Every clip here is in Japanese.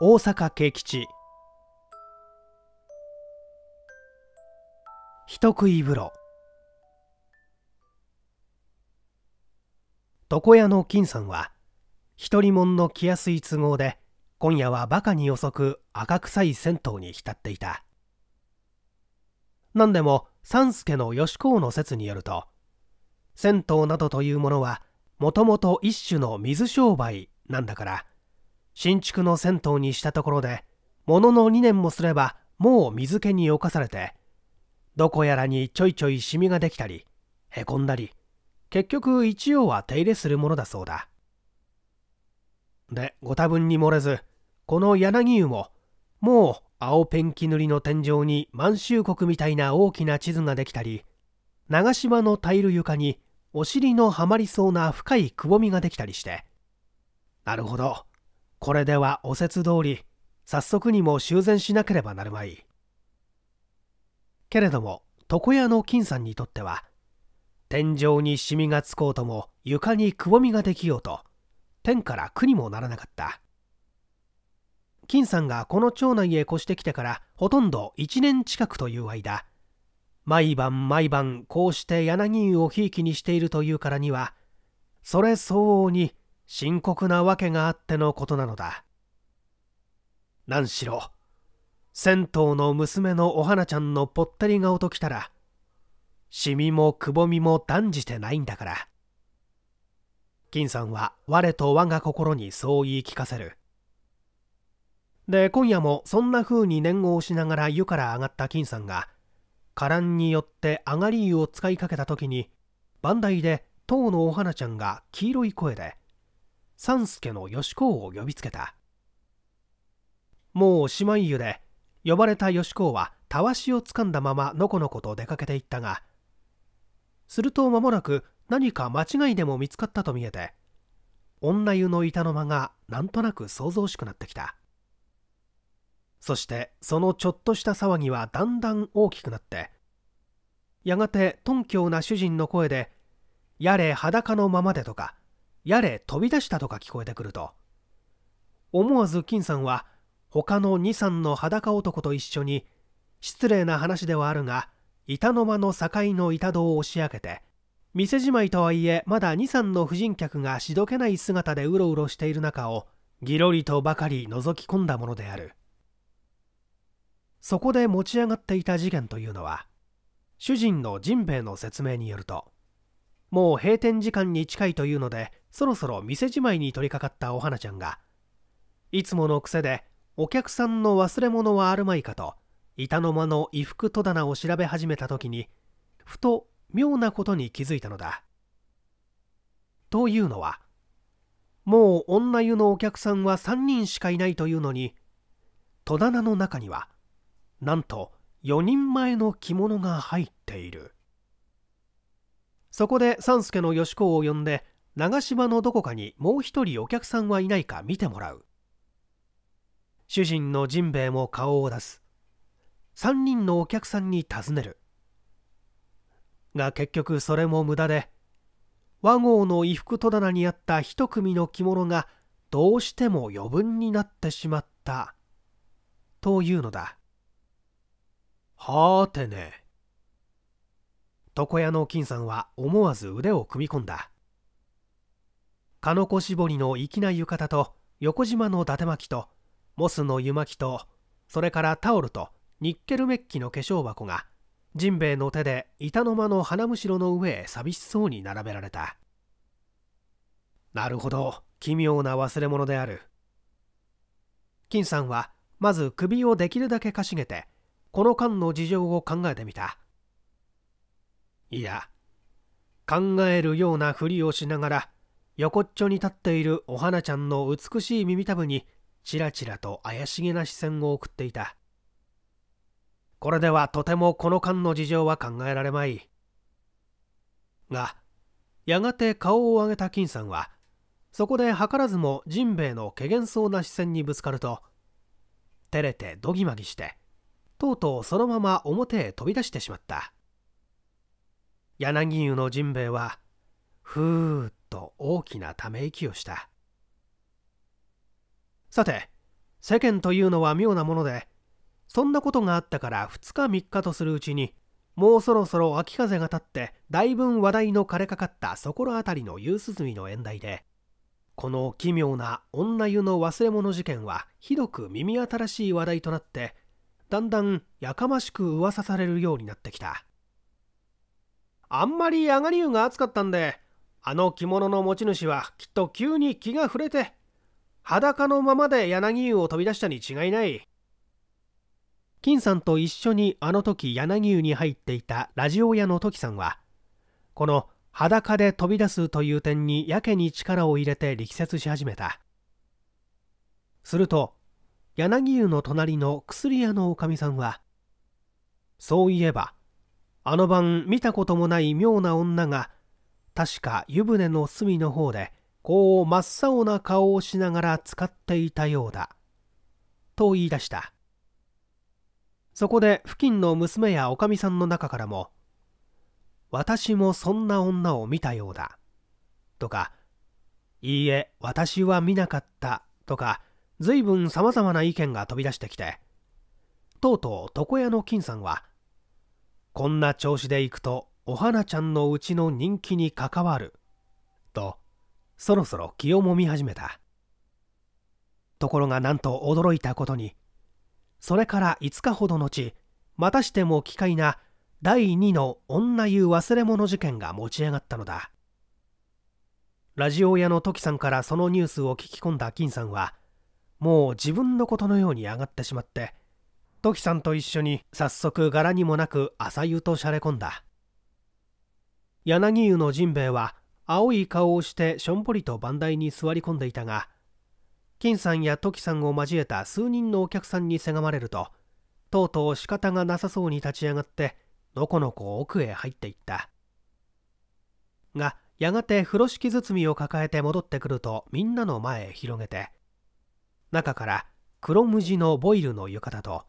大阪慶吉人食い風呂床屋の金さんは一人もんの来やすい都合で今夜はバカに遅く赤臭い銭湯に浸っていた何でも三助の吉公の説によると銭湯などというものはもともと一種の水商売なんだから新築の銭湯にしたところでものの2年もすればもう水気に侵されてどこやらにちょいちょいシミができたりへこんだり結局一応は手入れするものだそうだでご多分に漏れずこの柳湯ももう青ペンキ塗りの天井に満州国みたいな大きな地図ができたり長島のタイル床にお尻のはまりそうな深いくぼみができたりしてなるほどこれではお説通り早速にも修繕しなければなるまいけれども床屋の金さんにとっては天井にシミがつこうとも床にくぼみができようと天から苦にもならなかった金さんがこの町内へ越してきてからほとんど1年近くという間毎晩毎晩こうして柳湯をひいきにしているというからにはそれ相応に深刻なわけがあってのことなのだ何しろ銭湯の娘のお花ちゃんのぽったり顔ときたらシミもくぼみも断じてないんだから金さんは我と我が心にそう言い聞かせるで今夜もそんな風に念を押しながら湯から上がった金さんがカランによって上がり湯を使いかけた時に番台で当のお花ちゃんが黄色い声で三助の吉公を呼びつけたもうおしまい湯で呼ばれた吉公はたわしをつかんだままのこのこと出かけていったがすると間もなく何か間違いでも見つかったと見えて女湯の板の間がなんとなく想像しくなってきたそしてそのちょっとした騒ぎはだんだん大きくなってやがて頓強な主人の声で「やれ裸のままで」とかやれ飛び出したとか聞こえてくると思わず金さんは他の二三の裸男と一緒に失礼な話ではあるが板の間の境の板戸を押し上げて店じまいとはいえまだ二三の婦人客がしどけない姿でうろうろしている中をぎろりとばかり覗き込んだものであるそこで持ち上がっていた事件というのは主人のジンベの説明によるともう閉店時間に近いというのでそろそろ店じまいに取り掛かったお花ちゃんがいつもの癖でお客さんの忘れ物はあるまいかと板の間の衣服戸棚を調べ始めた時にふと妙なことに気づいたのだというのはもう女湯のお客さんは3人しかいないというのに戸棚の中にはなんと4人前の着物が入っているそこで三助の吉子を呼んで長島のどこかにもう一人お客さんはいないか見てもらう主人の甚兵衛も顔を出す3人のお客さんに尋ねるが結局それも無駄で和合の衣服戸棚にあった一組の着物がどうしても余分になってしまったというのだはてね床屋の金さんは思わず腕を組み込んだ鹿子絞りの粋な浴衣と横島の伊達巻きとモスの湯巻きとそれからタオルとニッケルメッキの化粧箱がジンベエの手で板の間の花むしろの上へ寂しそうに並べられたなるほど奇妙な忘れ物である金さんはまず首をできるだけかしげてこの間の事情を考えてみたいや考えるようなふりをしながら横っちょに立っているお花ちゃんの美しい耳たぶにちらちらと怪しげな視線を送っていたこれではとてもこの間の事情は考えられまいがやがて顔を上げた金さんはそこで図らずもジンベエのけげんそうな視線にぶつかると照れてどぎまぎしてとうとうそのまま表へ飛び出してしまった柳湯のジンベエはふーっと大きなため息をしたさて世間というのは妙なものでそんなことがあったから2日3日とするうちにもうそろそろ秋風が立ってだいぶん話題の枯れかかったそこら辺りの夕涼みの縁台でこの奇妙な女湯の忘れ物事件はひどく耳新しい話題となってだんだんやかましく噂されるようになってきたあんまり上がり湯が暑かったんであの着物の持ち主はきっと急に気が触れて裸のままで柳湯を飛び出したに違いない金さんと一緒にあの時柳湯に入っていたラジオ屋の時さんはこの裸で飛び出すという点にやけに力を入れて力説し始めたすると柳湯の隣の薬屋のおかみさんはそういえばあの晩見たこともない妙な女が確か湯船の隅の方でこう真っ青な顔をしながら使っていたようだと言い出したそこで付近の娘やおかみさんの中からも「私もそんな女を見たようだ」とか「いいえ私は見なかった」とか随分さまざまな意見が飛び出してきてとうとう床屋の金さんは「こんな調子でいくとお花ちゃんのうちの人気に関わるとそろそろ気をもみ始めたところがなんと驚いたことにそれから5日ほど後またしても奇怪な第2の女湯忘れ物事件が持ち上がったのだラジオ屋のトキさんからそのニュースを聞き込んだ金さんはもう自分のことのように上がってしまって時さんと一緒に早速柄にもなく朝湯としゃれ込んだ柳湯のジンベエは青い顔をしてしょんぼりと番台に座り込んでいたが金さんやキさんを交えた数人のお客さんにせがまれるととうとう仕方がなさそうに立ち上がってのこのこ奥へ入っていったがやがて風呂敷包みを抱えて戻ってくるとみんなの前へ広げて中から黒無地のボイルの浴衣と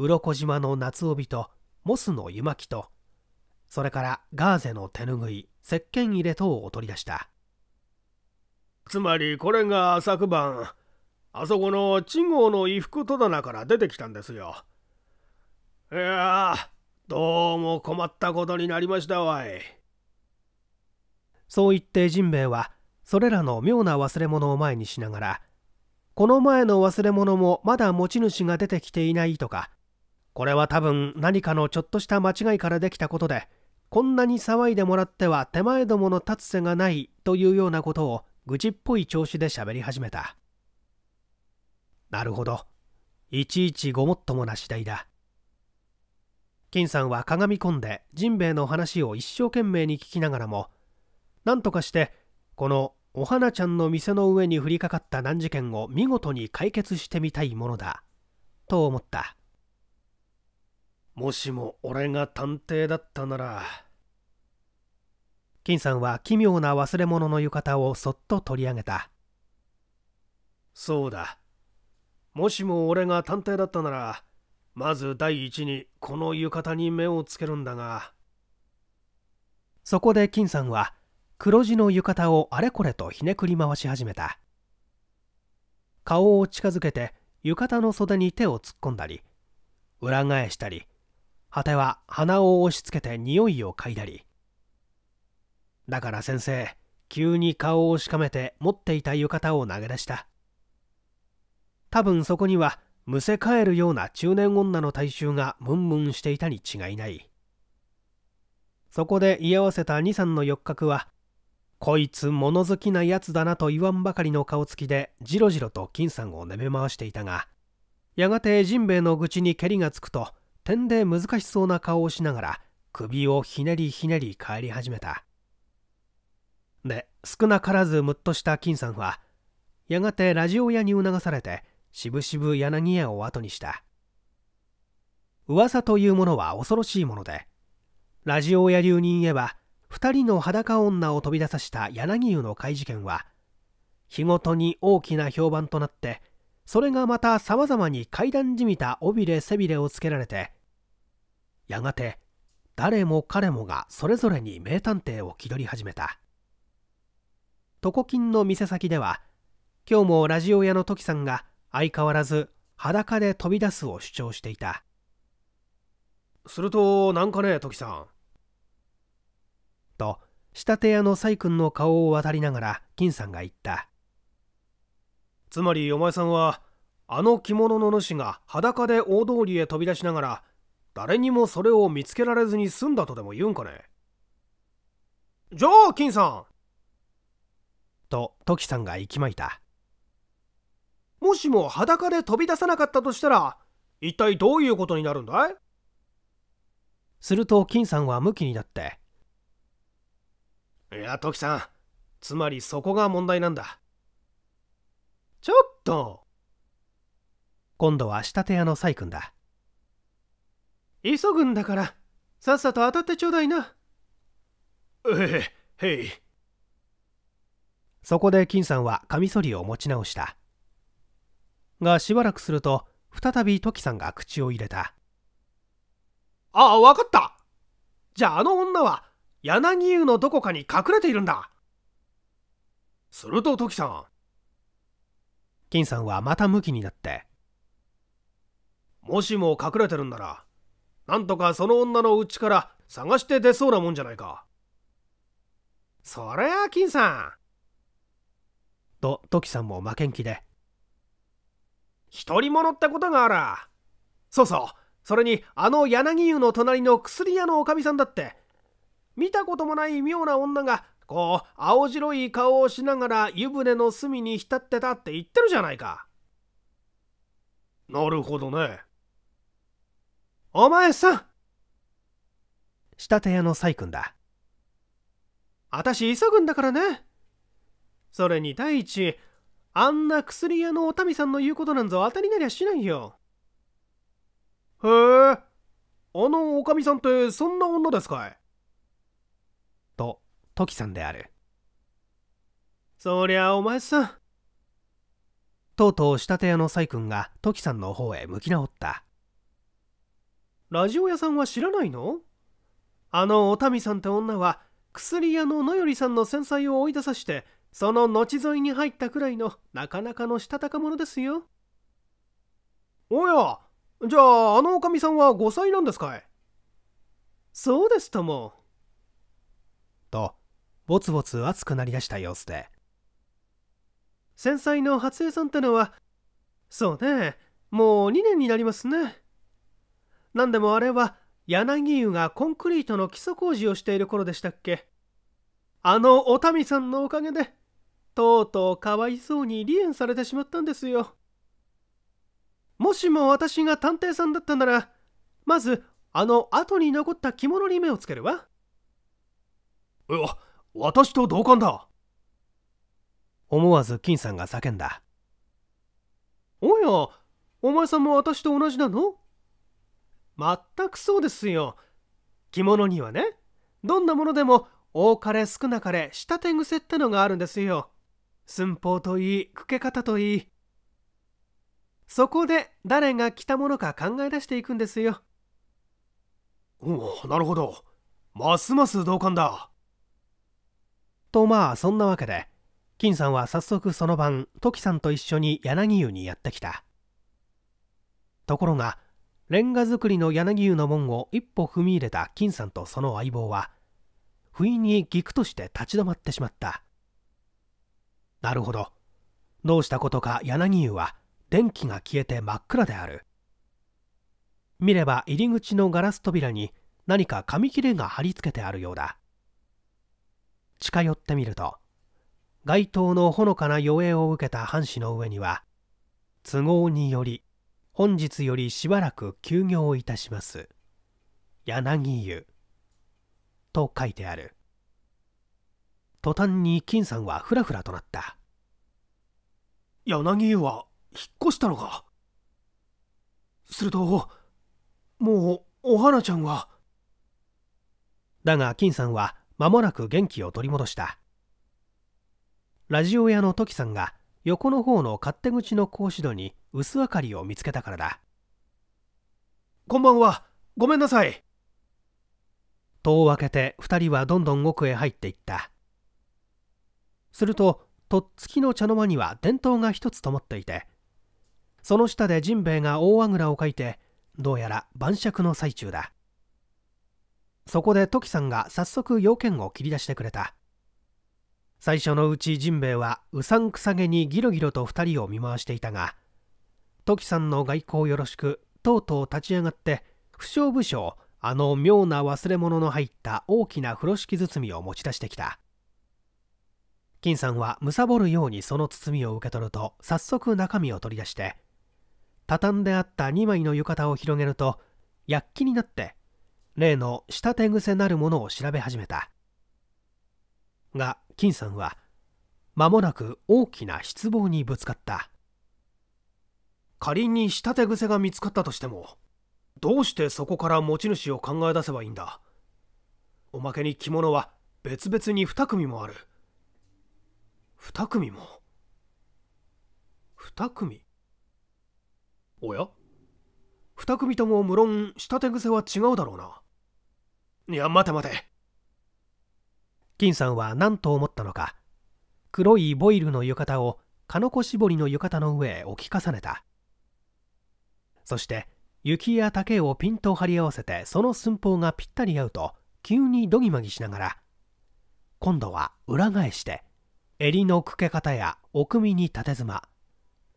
鱗島の夏帯とモスの湯巻きとそれからガーゼの手ぬぐい石鹸入れ等を取り出したつまりこれが昨晩あそこの稚号の衣服戸棚から出てきたんですよいやどうも困ったことになりましたわいそう言って甚兵衛はそれらの妙な忘れ物を前にしながらこの前の忘れ物もまだ持ち主が出てきていないとかこれは多分何かのちょっとした間違いからできたことでこんなに騒いでもらっては手前どもの立つ瀬がないというようなことを愚痴っぽい調子で喋り始めたなるほどいちいちごもっともな次第だ金さんはかがみ込んでジンベエの話を一生懸命に聞きながらも何とかしてこのお花ちゃんの店の上に降りかかった難事件を見事に解決してみたいものだと思ったもしも俺が探偵だったなら金さんは奇妙な忘れ物の浴衣をそっと取り上げたそうだもしも俺が探偵だったならまず第一にこの浴衣に目をつけるんだがそこで金さんは黒地の浴衣をあれこれとひねくり回し始めた顔を近づけて浴衣の袖に手を突っ込んだり裏返したり果ては鼻を押し付けて匂いを嗅いだりだから先生急に顔をしかめて持っていた浴衣を投げ出した多分そこにはむせ返るような中年女の大衆がムンムンしていたに違いないそこで居合わせた二三の四角はこいつ物好きなやつだなと言わんばかりの顔つきでじろじろと金さんをねめ回していたがやがてジンベエの愚痴にけりがつくと点で難しそうな顔をしながら首をひねりひねり帰り始めたで少なからずムッとした金さんはやがてラジオ屋に促されてしぶしぶ柳屋を後にした噂というものは恐ろしいものでラジオ屋流に言えば2人の裸女を飛び出さした柳湯の怪事件は日ごとに大きな評判となってそれがまたさまざまに階段じみた尾びれ背びれをつけられてやがて誰も彼もがそれぞれに名探偵を気取り始めた床金の店先では今日もラジオ屋の時さんが相変わらず裸で飛び出すを主張していたするとなんかね時さんと仕立て屋の細君の顔を渡りながら金さんが言ったつまりお前さんはあの着物の主が裸で大通りへ飛び出しながら誰にもそれを見つけられずに済んだとでも言うんかねじゃあ金さんとキさんが息巻いたもしも裸で飛び出さなかったとしたら一体どういうことになるんだいすると金さんは向きになっていやキさんつまりそこが問題なんだちょっと今度は仕立て屋のサイ君だ急ぐんだからさっさと当たってちょうだいなええへいそこで金さんはカミソリを持ち直したがしばらくすると再びトキさんが口を入れたああ分かったじゃああの女は柳湯のどこかに隠れているんだするとトキさん金さんはまた向きになってもしも隠れてるんならなんとかその女のうちから探して出そうなもんじゃないか。そりゃあ、金さん。と、キさんも負けん気で。独り者ってことがあら。そうそう。それに、あの柳湯の隣の薬屋のおかみさんだって、見たこともない妙な女が、こう、青白い顔をしながら湯船の隅に浸ってたって言ってるじゃないか。なるほどね。お前さん仕立て屋の細君だ。あたし急ぐんだからね。それに第一、あんな薬屋のお民さんの言うことなんぞ当たりなりゃしないよ。へえ、あのおかみさんってそんな女ですかいと、トキさんである。そりゃお前さん。とうとう仕立て屋の細君がトキさんの方へ向き直った。ラジオ屋さんは知らないのあのおたみさんって女は薬屋の野よりさんの戦災を追い出さしてその後沿いに入ったくらいのなかなかのしたたか者ですよおやじゃああのおかみさんは5歳なんですかいそうですともとぼつぼつ熱くなりだした様子で繊細の初江さんってのはそうねもう2年になりますね何でもあれは柳湯がコンクリートの基礎工事をしている頃でしたっけあのおたみさんのおかげでとうとうかわいそうに離縁されてしまったんですよもしも私が探偵さんだったならまずあの後に残った着物に目をつけるわうわ私と同感だ思わず金さんが叫んだおやお前さんも私と同じなの全くそうですよ着物にはねどんなものでも多かれ少なかれ仕立て癖ってのがあるんですよ寸法といいくけ方といいそこで誰が着たものか考え出していくんですよおなるほどますます同感だとまあそんなわけで金さんは早速その晩トキさんと一緒に柳湯にやってきたところがレンガ造りの柳湯の門を一歩踏み入れた金さんとその相棒は不意にギクとして立ち止まってしまったなるほどどうしたことか柳湯は電気が消えて真っ暗である見れば入り口のガラス扉に何か紙切れが貼り付けてあるようだ近寄ってみると街灯のほのかな余影を受けた半紙の上には都合により本日よりしばらく休業いたします柳湯と書いてある途端に金さんはふらふらとなった柳湯は引っ越したのかするともうお花ちゃんはだが金さんは間もなく元気を取り戻したラジオ屋の時さんが横の方の勝手口の格子戸に薄明かりを見つけたからだこんばんはごめんなさい戸を開けて2人はどんどん奥へ入っていったするととっつきの茶の間には電灯が一つ灯っていてその下でジンベエが大あぐらをかいてどうやら晩酌の最中だそこでトキさんが早速要件を切り出してくれた最初のうちジンベエはうさんくさげにギロギロと2人を見回していたが時さんの外交よろしくとうとう立ち上がって不詳不詳あの妙な忘れ物の入った大きな風呂敷包みを持ち出してきた金さんはむさぼるようにその包みを受け取ると早速中身を取り出して畳んであった2枚の浴衣を広げると躍起になって例の下手癖なるものを調べ始めたが金さんは間もなく大きな失望にぶつかった仮に仕立て癖が見つかったとしてもどうしてそこから持ち主を考え出せばいいんだおまけに着物は別々に2組もある2組も2組おや2組とも無論仕立て癖は違うだろうないや待て待て金さんは何と思ったのか黒いボイルの浴衣を鹿の子絞りの浴衣の上へ置き重ねたそして雪や竹をピンと張り合わせてその寸法がぴったり合うと急にどぎまぎしながら今度は裏返して襟のくけ方や奥身に縦妻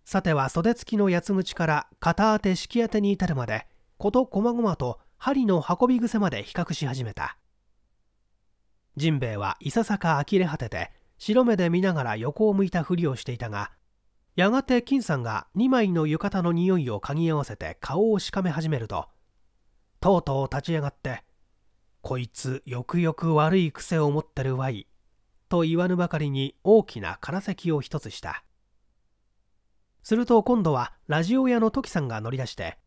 さては袖付きの八つ口から片当てき当てに至るまで事細々と針の運び癖まで比較し始めた甚兵衛はいささか呆れ果てて白目で見ながら横を向いたふりをしていたがやがて金さんが2枚の浴衣の匂いを嗅ぎ合わせて顔をしかめ始めるととうとう立ち上がって「こいつよくよく悪い癖を持ってるわい」と言わぬばかりに大きな空席を一つしたすると今度はラジオ屋の時さんが乗り出して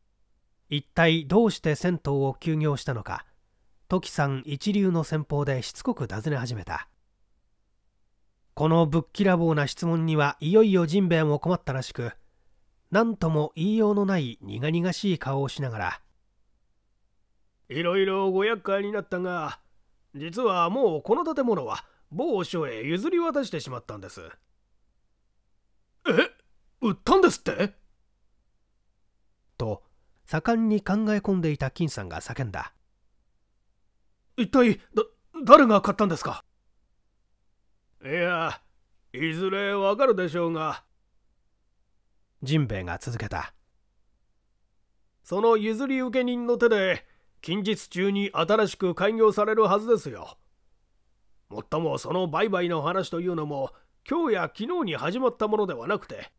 一体どうして銭湯を休業したのか時さん一流の戦法でしつこく尋ね始めたこのぶっきらぼうな質問にはいよいよジンベエも困ったらしく何とも言いようのない苦々しい顔をしながら「いろいろご厄介になったが実はもうこの建物は某所へ譲り渡してしまったんです」え売ったんですってと盛んに考え込んでいた金さんが叫んだ一体だ誰が買ったんですかいやいずれわかるでしょうがジンベエが続けたその譲り受け人の手で近日中に新しく開業されるはずですよもっともその売買の話というのも今日や昨日に始まったものではなくて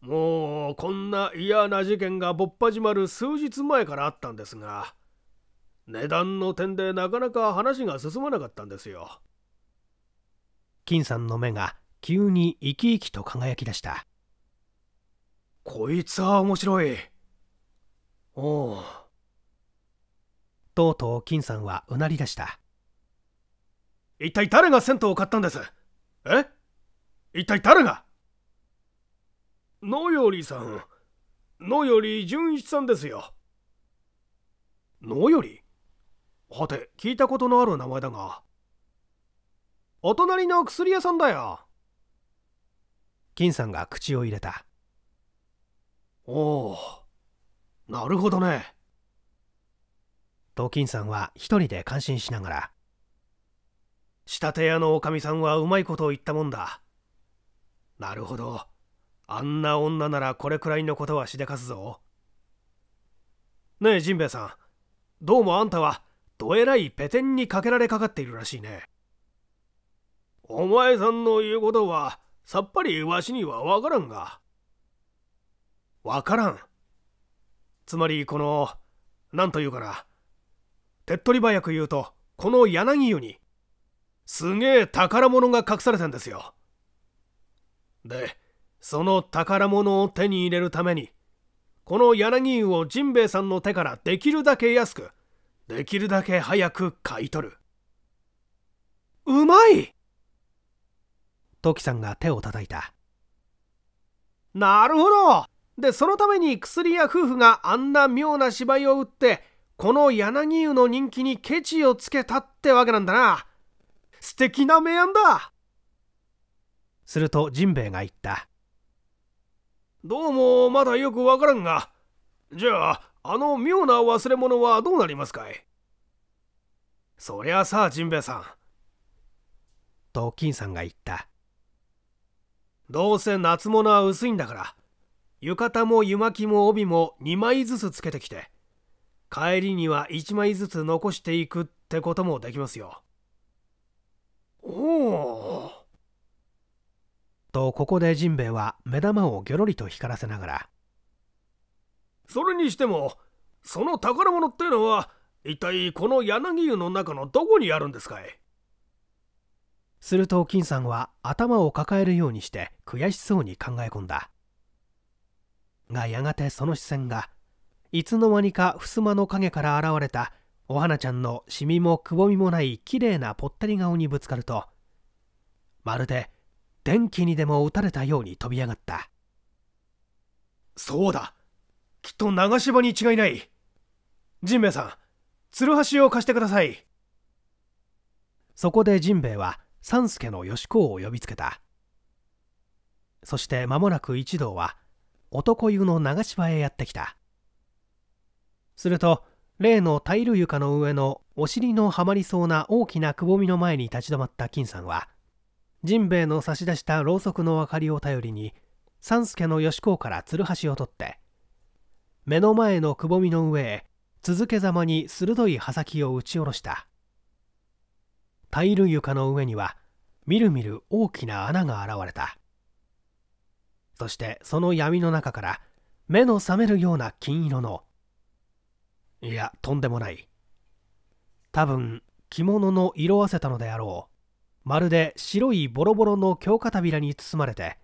もうこんな嫌な事件が勃発始まる数日前からあったんですが値段の点でなかなか話が進まなかったんですよ金さんの目が急に生き生きと輝き出したこいつは面白いおうとうとう金さんはうなり出した一体誰が銭湯を買ったんですえ一体誰が野よりさん野より純一さんですよ野よりはて聞いたことのある名前だがお隣の薬屋さんだよ金さんが口を入れたおおなるほどねと金さんは一人で感心しながら仕立て屋のおかみさんはうまいことを言ったもんだなるほどあんな女ならこれくらいのことはしでかすぞねえジンベエさんどうもあんたはどえらいペテンにかけられかかっているらしいねお前さんの言うことはさっぱりわしにはわからんがわからんつまりこの何というかな手っ取り早く言うとこの柳湯にすげえ宝物が隠されてんですよでその宝物を手に入れるためにこの柳湯をジンベエさんの手からできるだけ安くできるだけ早く買い取るうまいトキさんが手を叩いたなるほどでそのために薬屋夫婦があんな妙な芝居を打ってこの柳湯の人気にケチをつけたってわけなんだな素敵な名案だするとジンベエが言ったどうもまだよくわからんがじゃああの妙な忘れ物はどうなりますかいそりゃあさジンベエさんと金さんが言ったどうせ夏物は薄いんだから浴衣も湯巻きも帯も2枚ずつつけてきて帰りには1枚ずつ残していくってこともできますよ。おおとここでジンベエは目玉をギョロリと光らせながらそれにしてもその宝物っていうのは一体この柳湯の中のどこにあるんですかいすると金さんは頭を抱えるようにして悔しそうに考え込んだがやがてその視線がいつの間にか襖の影から現れたお花ちゃんのシミもくぼみもないきれいなぽったり顔にぶつかるとまるで電気にでも打たれたように飛び上がったそうだきっと長芝に違いないンベ衛さんつるはしを貸してくださいそこで陣兵は三助の吉子を呼びつけたそして間もなく一同は男湯の流し場へやってきたすると例のタイル床の上のお尻のはまりそうな大きなくぼみの前に立ち止まった金さんはジンベエの差し出したろうそくの明かりを頼りに三助の吉公からつるはしを取って目の前のくぼみの上へ続けざまに鋭い刃先を打ち下ろしたタイル床の上にはみるみる大きな穴が現れたそしてその闇の中から目の覚めるような金色のいやとんでもない多分着物の色あせたのであろうまるで白いボロボロの強化扉に包まれて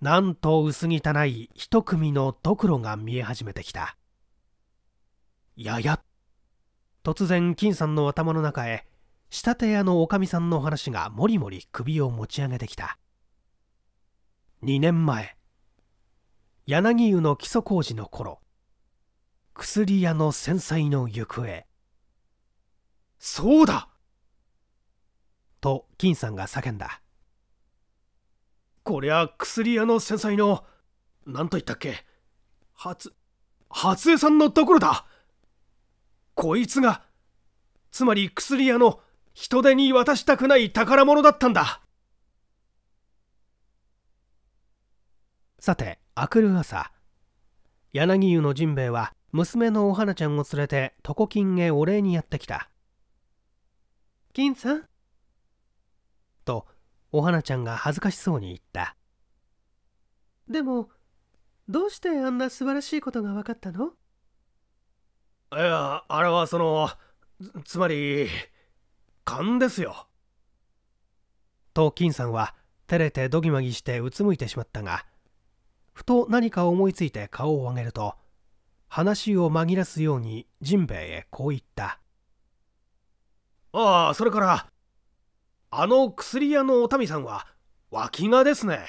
なんと薄汚い一組のドクロが見え始めてきたやや突然金さんの頭の中へ仕立て屋のおかみさんの話がもりもり首を持ち上げてきた2年前柳湯の基礎工事の頃薬屋の戦災の行方そうだと金さんが叫んだこりゃ薬屋の戦災の何と言ったっけ初初江さんのところだこいつがつまり薬屋の人手に渡したくない宝物だったんださて明くる朝柳湯の甚兵衛は娘のお花ちゃんを連れて床金へお礼にやってきた金さんとお花ちゃんが恥ずかしそうに言ったでもどうしてあんな素晴らしいことが分かったのいやあれはそのつまり勘ですよと金さんは照れてどぎまぎしてうつむいてしまったがふと何か思いついて顔を上げると話を紛らすようにジンベエへこう言ったああそれからあの薬屋のお民さんは脇がですね